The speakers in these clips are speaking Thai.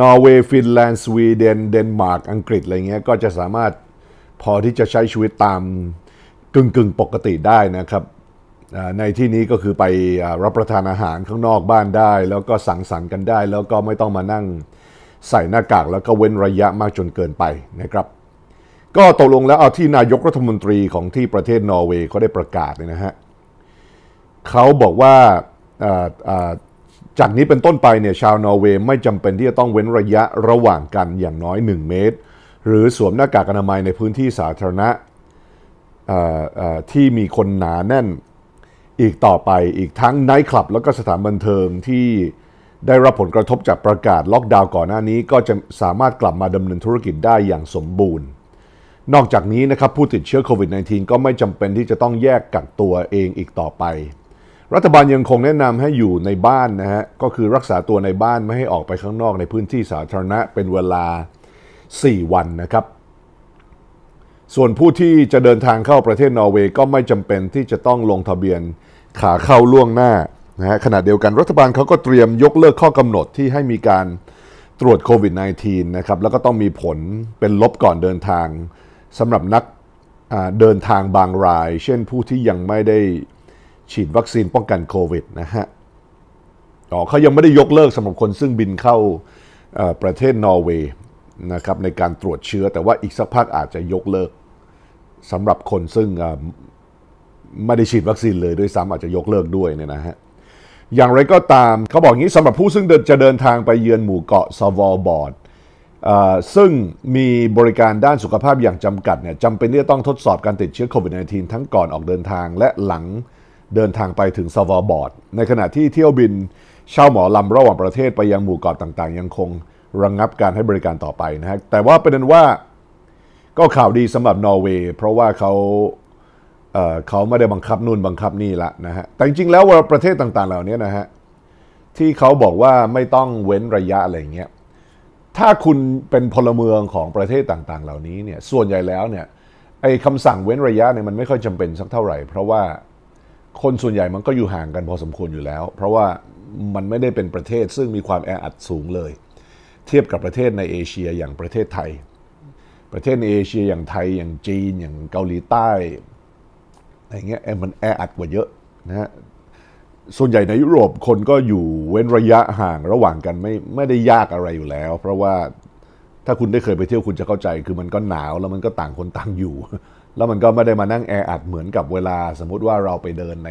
นอร์เวย์ฟินแลนด์สวีเดนเดนมาร์กอังกฤษ อะไรเงี้ยก็จะสามารถพอที่จะใช้ชีวิตตามกึ่งกึ่งปกติได้นะครับในที่นี้ก็คือไปรับประทานอาหารข้างนอกบ้านได้ แล้วก็สังสรรค์กันได้แล้วก็ไม่ต้องมานั่งใส่หน้ากากแล้วก็เว้นระยะมากจนเกินไปนะครับ ก็ตกลงแล้วเอาที่นายกรัฐมนตรีของที่ประเทศนอร์เวย์เขาได้ประกาศเลยนะฮะเขาบอกว่าจากนี้เป็นต้นไปเนี่ยชาวนอร์เวย์ไม่จำเป็นที่จะต้องเว้นระยะระหว่างกันอย่างน้อย 1 เมตร หรือสวมหน้ากากอนามัยในพื้นที่สาธารณะที่มีคนหนาแน่นอีกต่อไปอีกทั้งไนท์คลับแล้วก็สถานบันเทิงที่ได้รับผลกระทบจากประกาศล็อกดาวน์ก่อนหน้านี้ก็จะสามารถกลับมาดำเนินธุรกิจได้อย่างสมบูรณ์นอกจากนี้นะครับผู้ติดเชื้อโควิด -19 ก็ไม่จำเป็นที่จะต้องแยกกักตัวเองอีกต่อไปรัฐบาลยังคงแนะนำให้อยู่ในบ้านนะฮะก็คือรักษาตัวในบ้านไม่ให้ออกไปข้างนอกในพื้นที่สาธารณะเป็นเวลา 4 วันนะครับ ส่วนผู้ที่จะเดินทางเข้าประเทศนอร์เวย์ก็ไม่จำเป็นที่จะต้องลงทะเบียนขาเข้าล่วงหน้านะฮะขณะเดียวกันรัฐบาลเขาก็เตรียมยกเลิกข้อกำหนดที่ให้มีการตรวจโควิด -19 นะครับแล้วก็ต้องมีผลเป็นลบก่อนเดินทางสำหรับนักเดินทางบางราย เช่นผู้ที่ยังไม่ได้ฉีดวัคซีนป้องกันโควิดนะฮะอ๋อเขายังไม่ได้ยกเลิกสำหรับคน ซึ่งบินเข้าประเทศนอร์เวย์นะครับในการตรวจเชื้อ แต่ว่าอีกสักพักอาจจะยกเลิกสำหรับคนซึ่งไม่ได้ฉีดวัคซีนเลยด้วยซ้ำอาจจะยกเลิกด้วยเนี่ยนะฮะ อย่างไรก็ตามเขาบอกงี้สำหรับผู้ซึ่งจะเดินทางไปเยือนหมู่เกาะสวอบอร์ดซึ่งมีบริการด้านสุขภาพอย่างจำกัดเนี่ยจำเป็นที่จะต้องทดสอบการติดเชื้อโควิด -19 ทั้งก่อนออกเดินทางและหลังเดินทางไปถึงสวอบอร์ดในขณะที่เที่ยวบินเช่าหมอลำระหว่างประเทศไปยังหมู่เกาะต่างๆ ยังคงระงงับการให้บริการต่อไปนะฮะ แต่ว่าเป็นนั้นว่าก็ข่าวดีสำหรับนอร์เวย์ เพราะว่าเขาเเขาไม่ได้บังคับนู่นบังคับนี่ละนะฮะ แต่จริงๆแล้วว่าประเทศต่างๆเหล่านี้นะฮะ ที่เขาบอกว่าไม่ต้องเว้นระยะอะไรเงี้ยถ้าคุณเป็นพลเมืองของประเทศต่างๆ เหล่านี้เนี่ยส่วนใหญ่แล้วเนี่ยไอ้คำสั่งเว้นระยะเนี่ยมันไม่ค่อยจำเป็นสักเท่าไหร่ เพราะว่าคนส่วนใหญ่มันก็อยู่ห่างกันพอสมควรอยู่แล้ว เพราะว่ามันไม่ได้เป็นประเทศซึ่งมีความแออัดสูงเลยเทียบกับประเทศในเอเชียอย่างประเทศไทย ประเทศในเอเชียอย่างไทยอย่างจีนอย่างเกาหลีใต้อะไรเงี้ยมันแออัดกว่าเยอะนะฮะส่วนใหญ่ในยุโรปคนก็อยู่เว้นระยะห่างระหว่างกันไม่ไม่ได้ยากอะไรอยู่แล้ว เพราะว่าถ้าคุณได้เคยไปเที่ยวคุณจะเข้าใจ คือมันก็หนาว แล้วมันก็ต่างคนต่างอยู่แล้วมันก็ไม่ได้มานั่งแออัดเหมือนกับเวลา สมมุติว่าเราไปเดินใน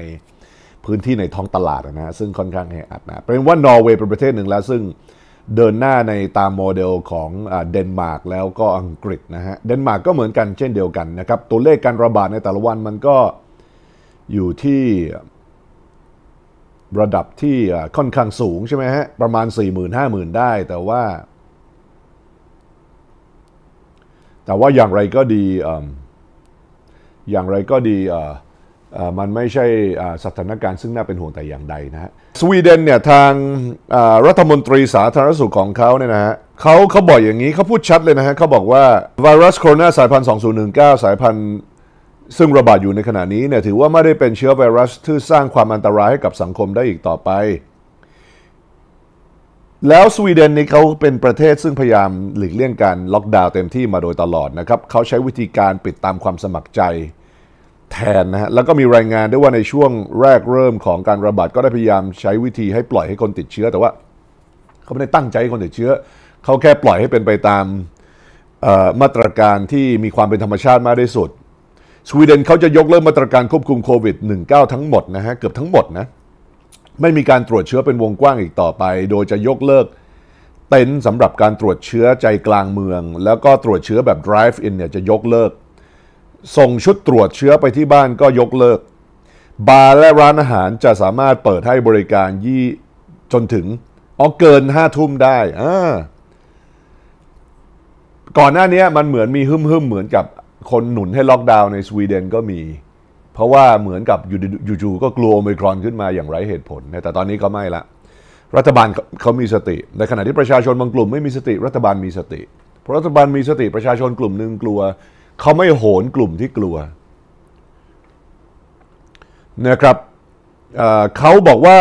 พื้นที่ในท้องตลาดนะซึ่งค่อนข้างแออัดนะเป็นว่านอร์เวย์เป็นประเทศหนึ่งแล้ว ซึ่งเดินหน้าในตามโมเดลของเดนมาร์กแล้วก็อังกฤษนะฮะเดนมาร์กก็เหมือนกันเช่นเดียวกันนะครับตัวเลขการระบาดในแต่ละวันมันก็อยู่ที่ ระดับที่ค่อนข้างสูงใช่ไหมฮะประมาณ4 0 0 0 0 5 0 0 0 ได้ แต่ว่า แต่ว่าอย่างไรก็ดีอย่างไรก็ดี มันไม่ใช่สถานการณ์ซึ่งน่าเป็นห่วงแต่อย่างใดนะฮะ สวีเดนเนี่ยทางรัฐมนตรีสาธารณสุขของเขาเนี่ยนะฮะเขาเขาบอกอย่างนี้เขาพูดชัดเลยนะฮะเขาบอกว่าไวรัสโคโรนาสายพันธุ์ 2019 สายพันธุ์ซึ่งระบาดอยู่ในขณะนี้เนี่ยถือว่าไม่ได้เป็นเชื้อไวรัส ที่สร้างความอันตรายให้กับสังคมได้อีกต่อไปแล้วสวีเดนนี่เขาเป็นประเทศซึ่งพยายามหลีกเลี่ยงการล็อกดาวน์เต็มที่มาโดยตลอดนะครับเขาใช้วิธีการปิดตามความสมัครใจแทนนะฮะแล้วก็มีรายงาน ด้วยว่าในช่วงแรกเริ่มของการระบาดก็ได้พยายามใช้วิธีให้ปล่อยให้คนติดเชื้อแต่ว่าเขาไม่ได้ตั้งใจให้คนติดเชื้อเขาแค่ปล่อยให้เป็นไปตามมาตรการที่มีความเป็นธรรมชาติมากที่สุด สวีเดนเขาจะยกเลิกมาตรการควบคุมโควิด -19 ทั้งหมดนะฮะเกือบทั้งหมดนะไม่มีการตรวจเชื้อเป็นวงกว้างอีกต่อไป โดยจะยกเลิก เต็นท์สำหรับการตรวจเชื้อใจกลางเมือง แล้วก็ตรวจเชื้อแบบ drive-in เนี่ยจะยกเลิก ส่งชุดตรวจเชื้อไปที่บ้านก็ยกเลิก บาร์และร้านอาหารจะสามารถเปิดให้บริการยี่จนถึงอ๋อเกินห้าทุ่มได้อ่าก่อนหน้านี้มันเหมือนมีหึ่มๆเหมือนกับคนหนุนให้ล็อกดาวน์ในสวีเดนก็มีเพราะว่าเหมือนกับ อยู่ๆก็กลัวโอมิครอนขึ้นมาอย่างไร้เหตุผลแต่ตอนนี้ก็ไม่ละรัฐบาลเขามีสติ ในขณะที่ประชาชนบางกลุ่มไม่มีสติรัฐบาลมีสติเพราะรัฐบาลมีสติประชาชนกลุ่มหนึ่งกลัวเขาไม่โหนกลุ่มที่กลัวนะครับเขาบอกว่า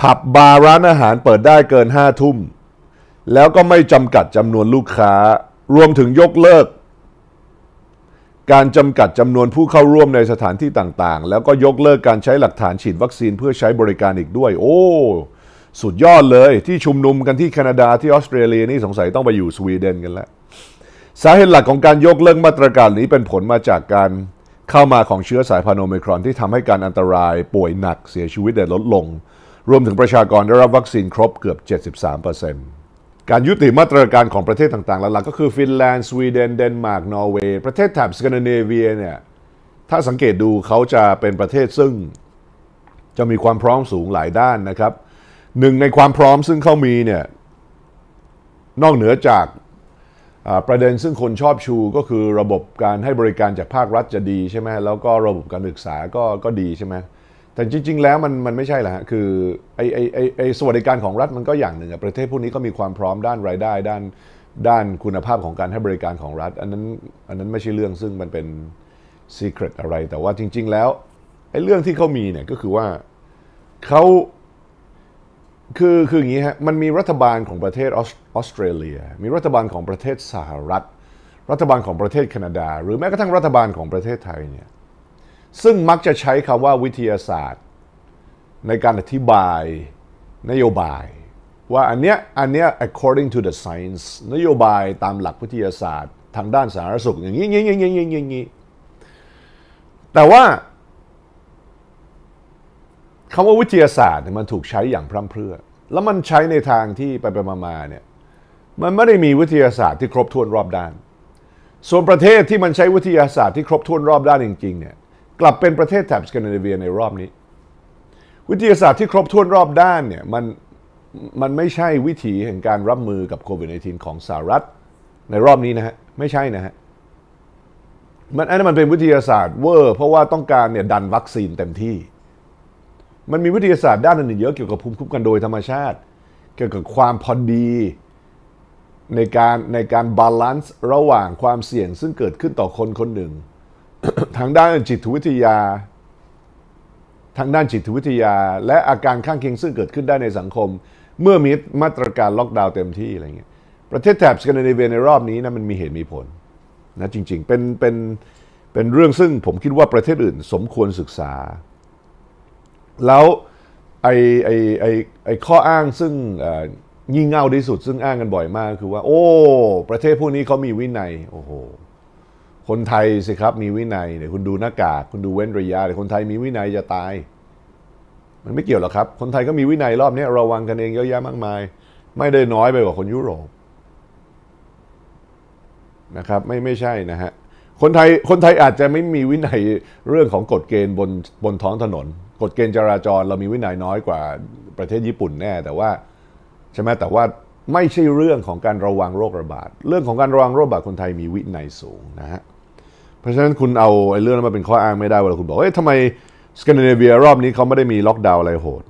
ผับบาร์ร้านอาหารเปิดได้เกินห้าทุ่มแล้วก็ไม่จำกัดจำนวนลูกค้ารวมถึงยกเลิกการจำกัดจำนวนผู้เข้าร่วมในสถานที่ต่างๆ แล้วก็ยกเลิกการใช้หลักฐานฉีดวัคซีนเพื่อใช้บริการอีกด้วย โอ้ สุดยอดเลยที่ชุมนุมกันที่แคนาดาที่ออสเตรเลียนี่ สงสัยต้องไปอยู่สวีเดนกันแล้ว สาเหตุหลักของการยกเลิกมาตรการนี้เป็นผลมาจากการเข้ามาของเชื้อสายพานโนเอมครอนที่ทำให้การอันตรายป่วยหนักเสียชีวิตได้ลดลง รวมถึงประชากรได้รับวัคซีนครบเกือบ 73%เปอร์เซ็นต์การยุติมาตรการของประเทศต่างๆหลักๆก็คือฟินแลนด์สวีเดนเดนมาร์กนอร์เวย์ประเทศแถบสแกนดิเนเวียเนี่ยถ้าสังเกตดูเขาจะเป็นประเทศซึ่งจะมีความพร้อมสูงหลายด้านนะครับหนึ่งในความพร้อมซึ่งเขามีเนี่ยนอกเหนือจากประเด็นซึ่งคนชอบชูก็คือระบบการให้บริการจากภาครัฐจะดีใช่ไหมแล้วก็ระบบการศึกษาก็ก็ดีใช่ไหมแต่จริง ๆ แล้วมันมันไม่ใช่แหละคือไอไอไอไอสวัสดิการของรัฐมันก็อย่างหนึ่งประเทศพวกนี้ก็มีความพร้อมด้านรายได้ ด้านด้านคุณภาพของการให้บริการของรัฐอันนั้นอันนั้นไม่ใช่เรื่องซึ่งมันเป็นซีเครตอะไร แต่ว่าจริง ๆ แล้วไอเรื่องที่เขามีเนี่ยก็คือว่าเขาคือคืออย่างนี้ฮะมันมีรัฐบาลของประเทศออสเตรเลีย มีรัฐบาลของประเทศสหรัฐ รัฐบาลของประเทศแคนาดา หรือแม้กระทั่งรัฐบาลของประเทศไทยเนี่ยซึ่งมักจะใช้คำว่าวิทยาศาสตร์ในการอธิบายนโยบายว่าอันเนี้ยอันเนี้ย according to the science นโยบายตามหลักวิทยาศาสตร์ทางด้านสาธารณสุขอย่างนี้อย่างนี้อย่างนี้อย่างนี้แต่ว่าคำว่าวิทยาศาสตร์มันถูกใช้อย่างพร่ำเพรื่อ แล้วมันใช้ในทางที่ไปไปมาเนี่ยมันไม่ได้มีวิทยาศาสตร์ที่ครบถ้วนรอบด้าน ส่วนประเทศที่มันใช้วิทยาศาสตร์ที่ครบถ้วนรอบด้านจริงๆเนี่ยกลับเป็นประเทศแถบสแกนดิเนเวียในรอบนี้วิทยาศาสตร์ที่ครบถ้วนรอบด้านเนี่ย มันมันไม่ใช่วิธีแห่งการรับมือกับโควิด -19 ของสหรัฐในรอบนี้นะฮะ ไม่ใช่นะฮะ มันอันนั้นมันเป็นวิทยาศาสตร์เวอร์เพราะว่าต้องการเนี่ยดันวัคซีนเต็มที่ มันมีวิทยาศาสตร์ด้านอื่นเยอะเกี่ยวกับภูมิคุ้มกันโดยธรรมชาติ เกี่ยวกับความพอดีในการในการบาลานซ์ระหว่างความเสี่ยงซึ่งเกิดขึ้นต่อคนคนหนึ่งทางด้านจิตวิทยา ทางด้านจิตวิทยา และอาการข้างเคียงซึ่งเกิดขึ้นได้ในสังคมเมื่อมีมาตรการล็อกดาวน์เต็มที่อะไรเงี้ยประเทศแถบสแกนดิเนเวียในรอบนี้นะมันมีเหตุมีผลนะจริงๆเป็นเป็นเป็นเรื่องซึ่งผมคิดว่าประเทศอื่นสมควรศึกษา แล้วไอ้ไอ้ไอไอข้ออ้างซึ่งงี่เง่าที่สุดซึ่งอ้างกันบ่อยมากคือว่า โอ้ ประเทศพวกนี้เขามีวินัย โอ้โหคนไทยสิครับมีวินัยเนี่ยคุณดูหน้ากากคุณดูเว้นระยะเนี่ยคนไทยมีวินัยจะตาย มันไม่เกี่ยวหรอกครับ คนไทยก็มีวินัยรอบนี้ระวังกันเองเยอะแยะมากมาย ไม่ได้น้อยไปกว่าคนยุโรปนะครับ ไม่ไม่ใช่นะฮะคนไทยคนไทยอาจจะไม่มีวินัยเรื่องของกฎเกณฑ์บนบนท้องถนน กฎเกณฑ์จราจรเรามีวินัยน้อยกว่าประเทศญี่ปุ่นแน่ แต่ว่าใช่ไหมแต่ว่าไม่ใช่เรื่องของการระวังโรคระบาดเรื่องของการระวังโรคระบาดคนไทย มีวินัยสูงนะฮะเพราะฉะนั้นคุณเอาไอ้เรื่องนั้นมาเป็นข้ออ้างไม่ได้ เวลาคุณบอกเอ้ยทำไมสแกนดิเนเวียรอบนี้เขาไม่ได้มีล็อกดาวน์อะไรโหด